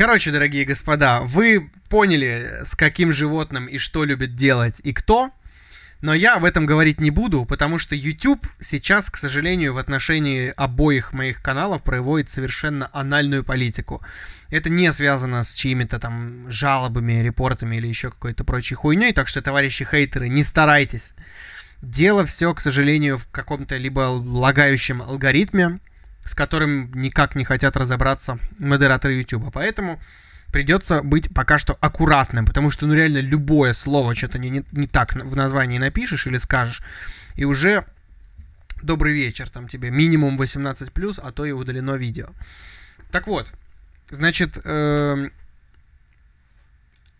Короче, дорогие господа, вы поняли, с каким животным и что любит делать и кто, но я об этом говорить не буду, потому что YouTube сейчас, к сожалению, в отношении обоих моих каналов проводит совершенно анальную политику. Это не связано с чьими-то там жалобами, репортами или еще какой-то прочей хуйней, так что, товарищи хейтеры, не старайтесь. Дело все, к сожалению, в каком-то либо лагающем алгоритме, с которым никак не хотят разобраться модераторы YouTube. Поэтому придется быть пока что аккуратным, потому что, ну, реально, любое слово, что-то не, не, не так в названии напишешь или скажешь, и уже добрый вечер, там тебе минимум 18+, а то и удалено видео. Так вот, значит, э,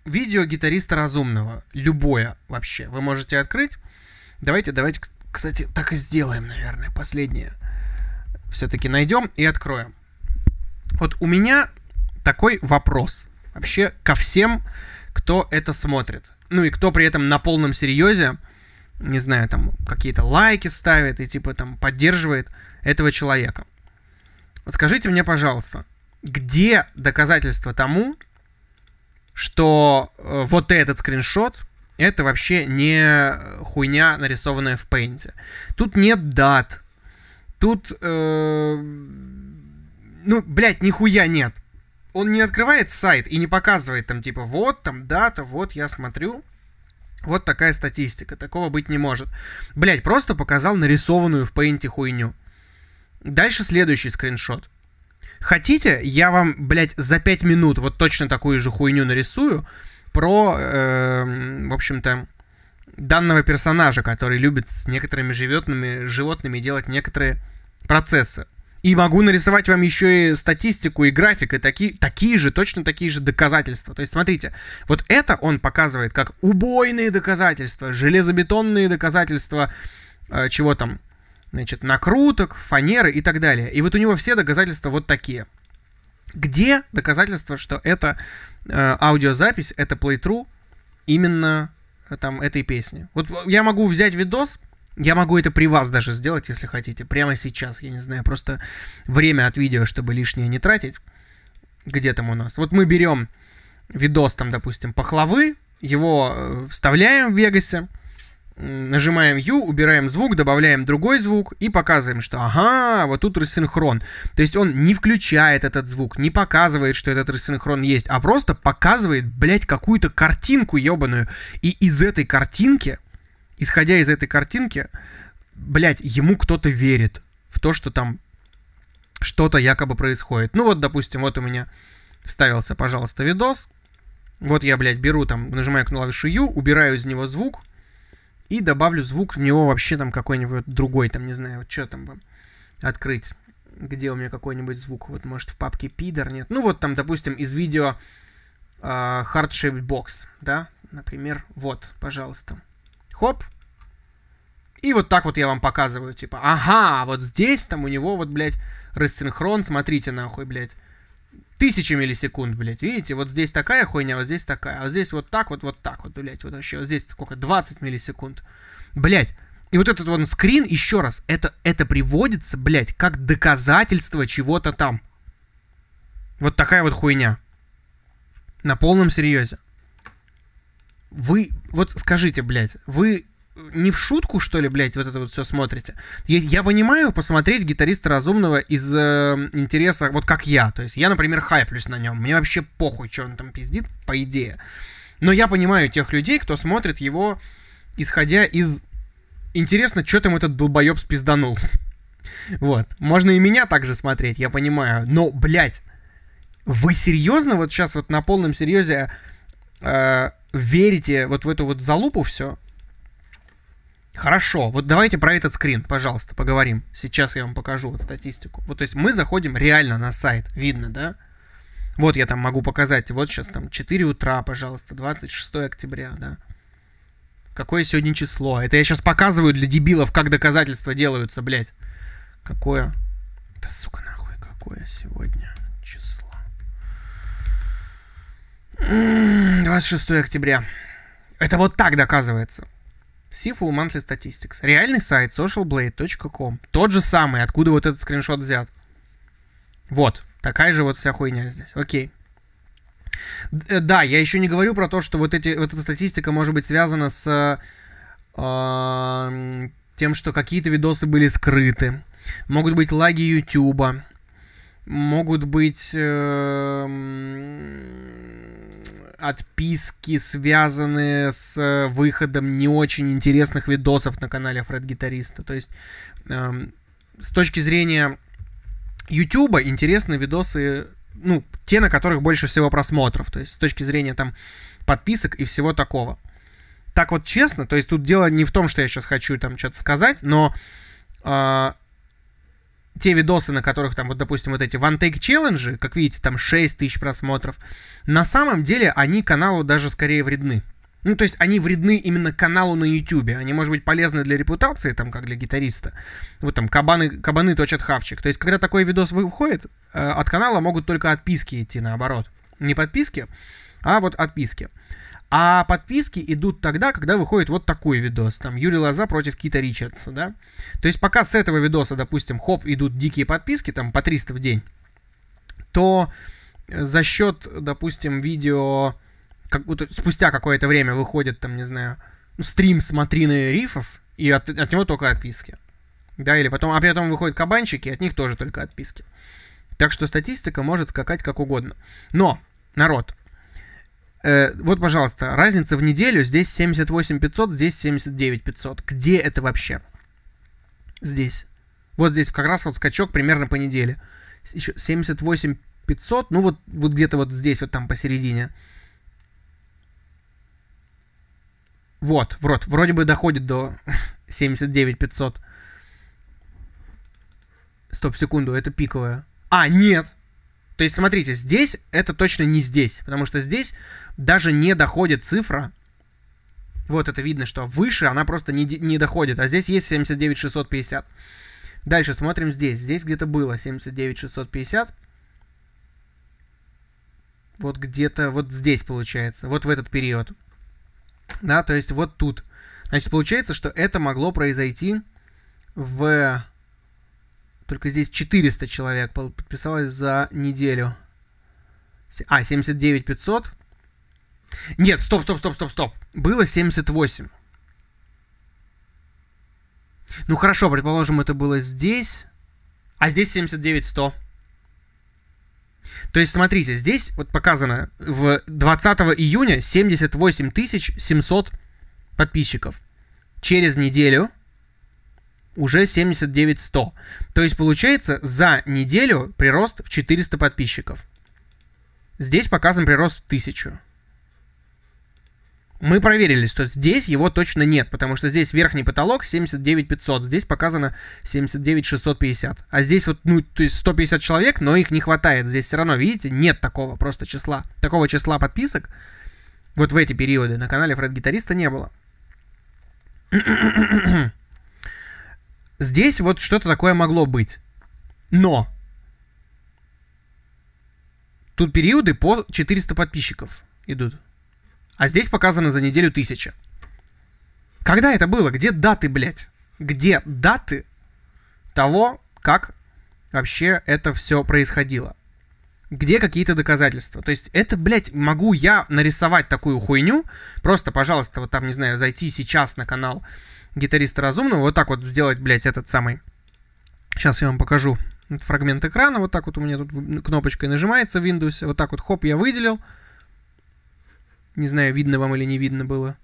видео гитариста разумного, любое вообще, вы можете открыть. Давайте, давайте, кстати, так и сделаем, наверное, последнее все-таки найдем и откроем. Вот у меня такой вопрос вообще ко всем, кто это смотрит. Ну и кто при этом на полном серьезе, не знаю, там какие-то лайки ставит и типа там поддерживает этого человека. Вот скажите мне, пожалуйста, где доказательства тому, что э, вот этот скриншот это вообще не хуйня, нарисованная в Paint. Тут нет дат, Тут, э, ну, блядь, нихуя нет. Он не открывает сайт и не показывает там, типа, вот там дата, вот я смотрю. Вот такая статистика, такого быть не может. Блять, просто показал нарисованную в пейнте хуйню. Дальше следующий скриншот. Хотите, я вам, блядь, за 5 минут вот точно такую же хуйню нарисую про, э, в общем-то, данного персонажа, который любит с некоторыми животными, животными делать некоторые процессы. И могу нарисовать вам еще и статистику, и график, и таки, такие же, точно такие же доказательства. То есть, смотрите, вот это он показывает как убойные доказательства, железобетонные доказательства, э, чего там, значит, накруток, фанеры и так далее. И вот у него все доказательства вот такие. Где доказательства, что это э, аудиозапись, это плейтру именно Э, там этой песни. Вот я могу взять видос, я могу это при вас даже сделать, если хотите, прямо сейчас. Я не знаю, просто время от видео, чтобы лишнее не тратить. Где там у нас? Вот мы берем видос там, допустим, пахлавы, его э, вставляем в Вегасе, нажимаем U, убираем звук, добавляем другой звук и показываем, что ага, вот тут рассинхрон. То есть он не включает этот звук, не показывает, что этот рассинхрон есть, а просто показывает, блядь, какую-то картинку ебаную. И из этой картинки, исходя из этой картинки, блядь, ему кто-то верит в то, что там что-то якобы происходит. Ну вот, допустим, вот у меня вставился, пожалуйста, видос. Вот я, блядь, беру там, нажимаю клавишу U, убираю из него звук, и добавлю звук в него вообще там какой-нибудь другой, там, не знаю, вот что там бы открыть, где у меня какой-нибудь звук, вот, может, в папке пидор, нет, ну, вот там, допустим, из видео э, а, Hard Shaped Box, да, например, вот, пожалуйста, хоп, и вот так вот я вам показываю, типа, ага, вот здесь там у него вот, блядь, рассинхрон, смотрите нахуй, блядь, тысячи миллисекунд, блядь, видите? Вот здесь такая хуйня, вот здесь такая, а вот здесь вот так вот, вот так вот, блядь, вот вообще, вот здесь сколько, 20 миллисекунд. Блядь, и вот этот вот скрин, еще раз, это, это приводится, блядь, как доказательство чего-то там. Вот такая вот хуйня. На полном серьезе. Вы, вот скажите, блядь, вы не в шутку, что ли, блядь, вот это вот все смотрите. Я, я понимаю посмотреть гитариста разумного из э, интереса, вот как я. То есть я, например, хайплюсь на нем. Мне вообще похуй, что он там пиздит, по идее. Но я понимаю тех людей, кто смотрит его, исходя из... Интересно, что там этот долбоеб спизданул. Вот. Можно и меня также смотреть, я понимаю. Но, блядь, вы серьезно вот сейчас вот на полном серьезе э, верите вот в эту вот залупу все? Хорошо, вот давайте про этот скрин, пожалуйста, поговорим. Сейчас я вам покажу вот статистику. Вот, то есть мы заходим реально на сайт, видно, да? Вот я там могу показать, вот сейчас там 4 утра, пожалуйста, 26 октября, да? Какое сегодня число? Это я сейчас показываю для дебилов, как доказательства делаются, блядь. Какое? Да сука нахуй, какое сегодня число? 26 октября. Это вот так доказывается. Seafull Monthly Statistics. Реальный сайт socialblade.com. Тот же самый, откуда вот этот скриншот взят. Вот, такая же вот вся хуйня здесь. Окей. Э, да, я еще не говорю про то, что вот, эти, вот эта статистика может быть связана с э, тем, что какие-то видосы были скрыты. Могут быть лаги Ютуба. Могут быть... Э, отписки, связанные с э, выходом не очень интересных видосов на канале Фред Гитариста. То есть эм, с точки зрения YouTube интересны видосы, ну, те, на которых больше всего просмотров. То есть с точки зрения там подписок и всего такого. Так вот честно, то есть тут дело не в том, что я сейчас хочу там что-то сказать, но э, те видосы, на которых там, вот, допустим, вот эти One Take Челленджи", как видите, там 6 тысяч просмотров, на самом деле они каналу даже скорее вредны. Ну, то есть они вредны именно каналу на YouTube. Они, может быть, полезны для репутации, там, как для гитариста. Вот там кабаны, кабаны точат хавчик. То есть, когда такой видос выходит, э, от канала могут только отписки идти, наоборот. Не подписки, а вот отписки. А подписки идут тогда, когда выходит вот такой видос, там Юрий Лоза против Кита Ричардса, да? То есть пока с этого видоса, допустим, хоп, идут дикие подписки, там по 300 в день, то э, за счет, допустим, видео, как, будто спустя какое-то время выходит, там, не знаю, ну, стрим с «Смотрины рифов», и от, от него только отписки. Да, или потом, а потом выходят кабанчики, от них тоже только отписки. Так что статистика может скакать как угодно. Но, народ, Э, вот, пожалуйста, разница в неделю. Здесь 78 500, здесь 79 500. Где это вообще? Здесь. Вот здесь как раз вот скачок примерно по неделе. Еще 78 500, ну вот, вот где-то вот здесь, вот там посередине. Вот, вот, вроде бы доходит до 79 500. Стоп, секунду, это пиковая. А, нет, то есть, смотрите, здесь это точно не здесь, потому что здесь даже не доходит цифра, вот это видно, что выше она просто не, не доходит, а здесь есть 79650. Дальше смотрим здесь, здесь где-то было 79650. Вот где-то вот здесь получается, вот в этот период. Да, то есть вот тут. Значит, получается, что это могло произойти в только здесь 400 человек подписалось за неделю. А, 79 500. Нет, стоп, стоп, стоп, стоп, стоп. Было 78. Ну хорошо, предположим, это было здесь, а здесь 79 100. То есть, смотрите, здесь вот показано в 20 июня 78 700 подписчиков. Через неделю уже 79-100. То есть получается за неделю прирост в 400 подписчиков. Здесь показан прирост в 1000. Мы проверили, что здесь его точно нет, потому что здесь верхний потолок 79500, здесь показано 79650. А здесь вот, ну, то есть 150 человек, но их не хватает. Здесь все равно, видите, нет такого просто числа, такого числа подписок. Вот в эти периоды на канале Фред Гитариста не было. Здесь вот что-то такое могло быть. Но! Тут периоды по 400 подписчиков идут. А здесь показано за неделю 1000. Когда это было? Где даты, блядь? Где даты того, как вообще это все происходило? Где какие-то доказательства? То есть это, блядь, могу я нарисовать такую хуйню? Просто, пожалуйста, вот там, не знаю, зайти сейчас на канал гитариста разумного вот так вот сделать, блядь, этот самый. Сейчас я вам покажу этот фрагмент экрана. Вот так вот у меня тут кнопочкой нажимается в Windows. Вот так вот, хоп, я выделил. Не знаю, видно вам или не видно было.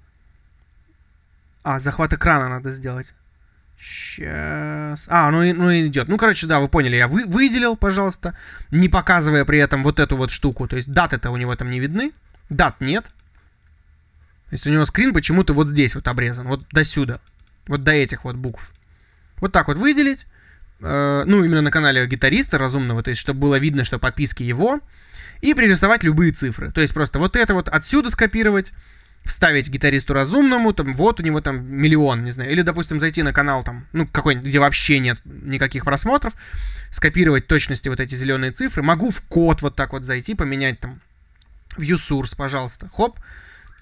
А, захват экрана надо сделать. Сейчас. А, ну и, ну и идет. Ну, короче, да, вы поняли, я вы, выделил, пожалуйста, не показывая при этом вот эту вот штуку. То есть даты-то у него там не видны. Дат нет. То есть у него скрин почему-то вот здесь вот обрезан, вот до сюда. Вот до этих вот букв. Вот так вот выделить. Э, ну, именно на канале гитариста разумного, то есть, чтобы было видно, что подписки его. И пририсовать любые цифры. То есть, просто вот это вот отсюда скопировать, вставить гитаристу разумному, там, вот у него там миллион, не знаю. Или, допустим, зайти на канал там, ну, какой-нибудь, где вообще нет никаких просмотров, скопировать точности вот эти зеленые цифры. Могу в код вот так вот зайти, поменять там view source, пожалуйста. Хоп,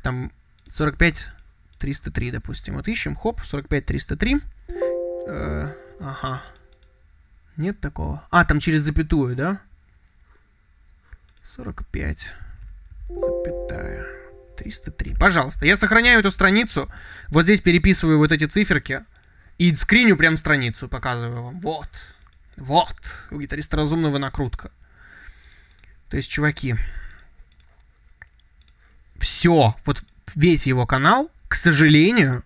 там 45 303, допустим. Вот ищем, хоп, 45, 303. Э, ага. Нет такого. А, там через запятую, да? 45, запятая. 303. Пожалуйста, я сохраняю эту страницу. Вот здесь переписываю вот эти циферки. И скриню прям страницу, показываю вам. Вот. Вот. У гитариста разумного накрутка. То есть, чуваки, все, вот весь его канал к сожалению,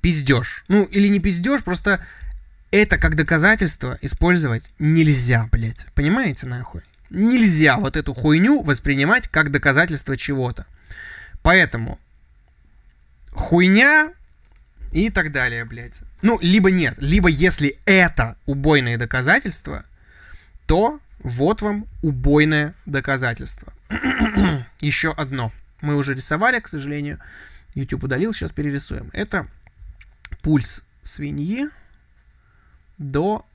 пиздеж. Ну, или не пиздеж, просто это как доказательство использовать нельзя, блядь. Понимаете, нахуй? Нельзя вот эту хуйню воспринимать как доказательство чего-то. Поэтому хуйня и так далее, блядь. Ну, либо нет, либо если это убойное доказательство, то вот вам убойное доказательство. Еще одно. Мы уже рисовали, к сожалению. YouTube удалил, сейчас перерисуем. Это пульс свиньи до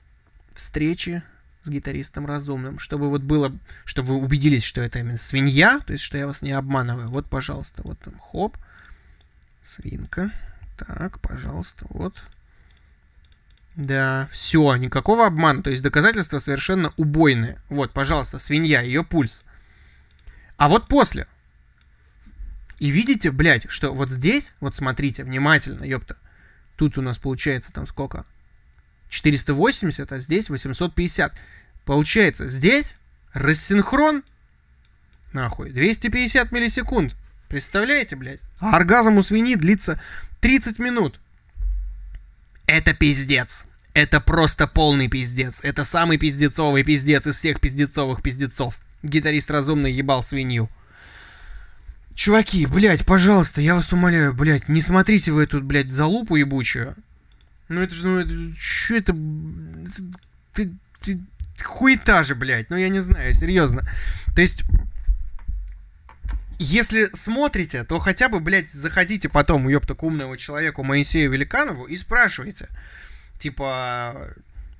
встречи с гитаристом разумным, чтобы вот было, чтобы вы убедились, что это именно свинья, то есть, что я вас не обманываю. Вот, пожалуйста, вот там, хоп, свинка, так, пожалуйста, вот. Да, все, никакого обмана, то есть доказательства совершенно убойные. Вот, пожалуйста, свинья, ее пульс. А вот после, и видите, блядь, что вот здесь, вот смотрите внимательно, ёпта, тут у нас получается там сколько? 480, а здесь 850. Получается, здесь рассинхрон, нахуй, 250 миллисекунд. Представляете, блядь? А оргазм у свиньи длится 30 минут. Это пиздец. Это просто полный пиздец. Это самый пиздецовый пиздец из всех пиздецовых пиздецов. Гитарист разумный, ебал свинью. Чуваки, блядь, пожалуйста, я вас умоляю, блядь, не смотрите вы эту, блядь, залупу ебучую. Ну это же, ну это, чё это, это, это, это хуета же, блядь, ну я не знаю, серьезно. То есть, если смотрите, то хотя бы, блядь, заходите потом, ёпта, к умному человеку Моисею Великанову и спрашивайте, типа,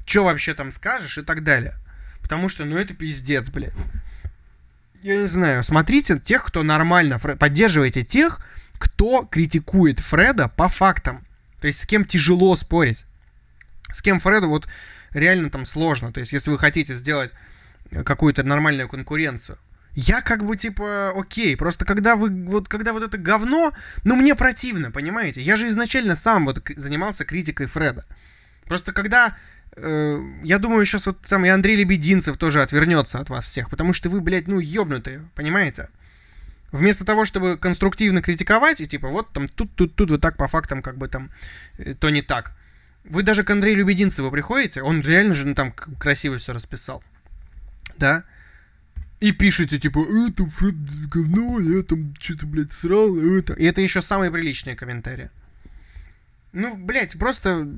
что вообще там скажешь и так далее. Потому что, ну это пиздец, блядь я не знаю, смотрите тех, кто нормально, поддерживайте тех, кто критикует Фреда по фактам. То есть с кем тяжело спорить. С кем Фреду вот реально там сложно. То есть если вы хотите сделать э, какую-то нормальную конкуренцию. Я как бы типа, окей, просто когда вы, вот, когда вот это говно, ну мне противно, понимаете? Я же изначально сам вот занимался критикой Фреда. Просто когда Э, я думаю, сейчас вот там и Андрей Лебединцев тоже отвернется от вас всех, потому что вы, блядь, ну, ёбнутые, понимаете? Вместо того, чтобы конструктивно критиковать, и типа, вот там тут, тут, тут, вот так по фактам, как бы там, э, то не так. Вы даже к Андрею Любединцеву приходите, он реально же ну, там красиво все расписал. Да? И пишете, типа, это Фред говно, я там что-то, блядь, срал, это. И это еще самые приличные комментарии. Ну, блядь, просто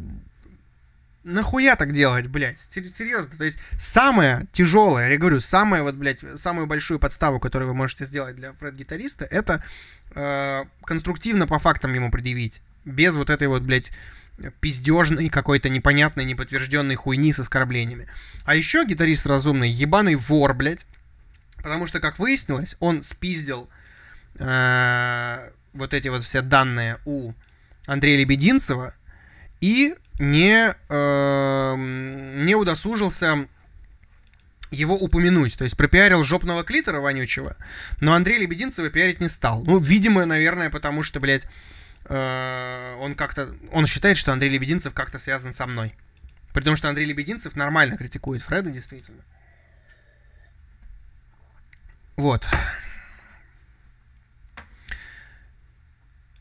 нахуя так делать, блядь? Серьезно, то есть самое тяжелое, я говорю, самое вот, блядь, самую большую подставу, которую вы можете сделать для фред-гитариста, это э, конструктивно по фактам ему предъявить. Без вот этой вот, блядь, пиздежной какой-то непонятной, неподтвержденной хуйни с оскорблениями. А еще гитарист разумный, ебаный вор, блядь. Потому что, как выяснилось, он спиздил э, вот эти вот все данные у Андрея Лебединцева, и не, э, не удосужился его упомянуть. То есть пропиарил жопного клитора вонючего, но Андрей Лебединцева пиарить не стал. Ну, видимо, наверное, потому что, блядь, э, он как-то... Он считает, что Андрей Лебединцев как-то связан со мной. При том, что Андрей Лебединцев нормально критикует Фреда, действительно. Вот.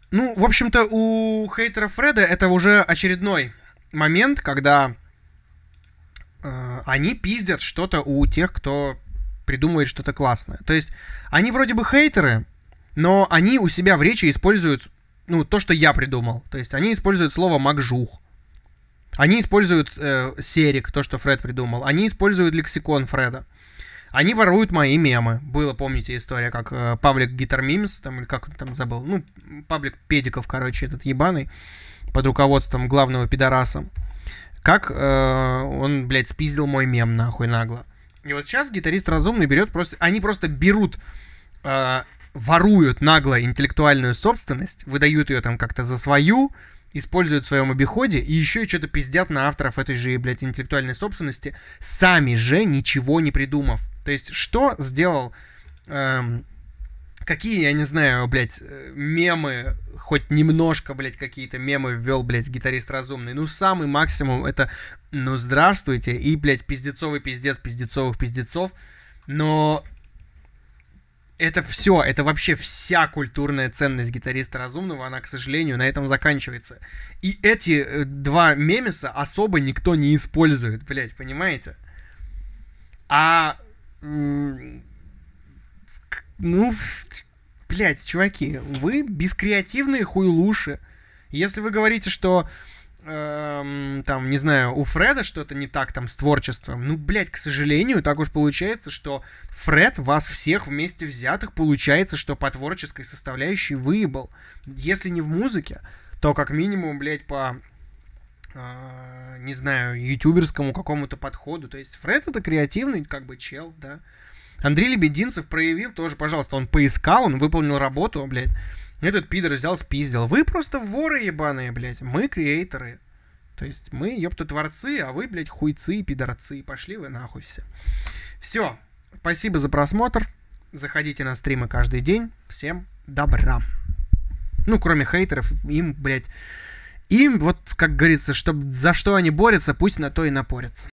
Ну, в общем-то, у хейтера Фреда это уже очередной момент, когда э, они пиздят что-то у тех, кто придумывает что-то классное. То есть они вроде бы хейтеры, но они у себя в речи используют, ну, то, что я придумал. То есть они используют слово «макжух». Они используют э, серик, то, что Фред придумал. Они используют лексикон Фреда. Они воруют мои мемы. Было, помните, история, как э, паблик гитар мимс, там, или как он там забыл, ну, паблик педиков, короче, этот ебаный под руководством главного пидораса, как э, он, блядь, спиздил мой мем нахуй нагло. И вот сейчас гитарист разумный берет просто... Они просто берут, э, воруют нагло интеллектуальную собственность, выдают ее там как-то за свою, используют в своем обиходе и еще и что-то пиздят на авторов этой же, блядь, интеллектуальной собственности, сами же ничего не придумав. То есть, что сделал эм, какие, я не знаю, блядь, э, мемы, хоть немножко, блядь, какие-то мемы ввел, блядь, гитарист разумный. Ну, самый максимум это, ну, здравствуйте, и, блядь, пиздецовый пиздец, пиздецовых пиздецов. Но это все, это вообще вся культурная ценность гитариста разумного, она, к сожалению, на этом заканчивается. И эти э, два мемеса особо никто не использует, блядь, понимаете? А ну, блядь, чуваки, вы бескреативные хуйлуши. Если вы говорите, что эм, там, не знаю, у Фреда что-то не так там с творчеством, ну, блядь, к сожалению, так уж получается, что Фред вас всех вместе взятых получается, что по творческой составляющей выебал. Если не в музыке, то как минимум, блядь, по а, не знаю, ютуберскому какому-то подходу. То есть Фред это креативный как бы чел, да. Андрей Лебединцев проявил тоже, пожалуйста, он поискал, он выполнил работу, блядь. Этот пидор взял, спиздил. Вы просто воры ебаные, блядь. Мы креаторы. То есть мы, ёпта, творцы, а вы, блядь, хуйцы и пидорцы. Пошли вы нахуй все. Все. Спасибо за просмотр. Заходите на стримы каждый день. Всем добра. Ну, кроме хейтеров, им, блядь, им, вот, как говорится, чтобы за что они борются, пусть на то и напорятся.